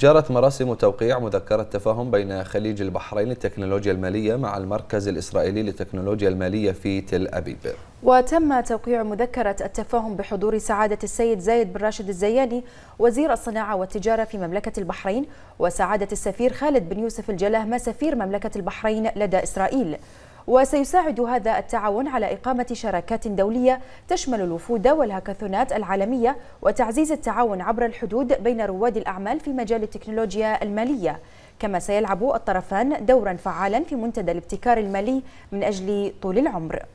جرت مراسم توقيع مذكرة تفاهم بين خليج البحرين للتكنولوجيا المالية مع المركز الإسرائيلي للتكنولوجيا المالية في تل أبيب وتم توقيع مذكرة التفاهم بحضور سعادة السيد زايد بن راشد الزياني وزير الصناعة والتجارة في مملكة البحرين وسعادة السفير خالد بن يوسف الجلاهمة سفير مملكة البحرين لدى إسرائيل وسيساعد هذا التعاون على إقامة شراكات دولية تشمل الوفود والهاكاثونات العالمية وتعزيز التعاون عبر الحدود بين رواد الأعمال في مجال التكنولوجيا المالية كما سيلعب الطرفان دورا فعالا في منتدى الابتكار المالي من أجل طول العمر